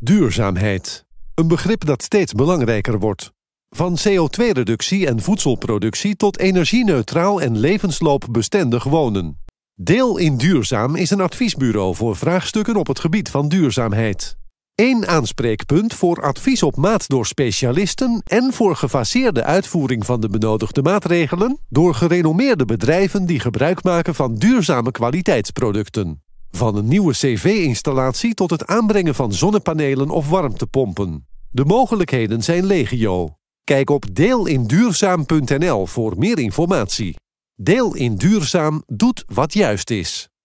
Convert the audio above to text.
Duurzaamheid. Een begrip dat steeds belangrijker wordt. Van CO2-reductie en voedselproductie tot energie-neutraal en levensloopbestendig wonen. Deel in Duurzaam is een adviesbureau voor vraagstukken op het gebied van duurzaamheid. Eén aanspreekpunt voor advies op maat door specialisten en voor gefaseerde uitvoering van de benodigde maatregelen door gerenommeerde bedrijven die gebruik maken van duurzame kwaliteitsproducten. Van een nieuwe cv-installatie tot het aanbrengen van zonnepanelen of warmtepompen. De mogelijkheden zijn legio. Kijk op deelinduurzaam.nl voor meer informatie. Deel in Duurzaam doet wat juist is.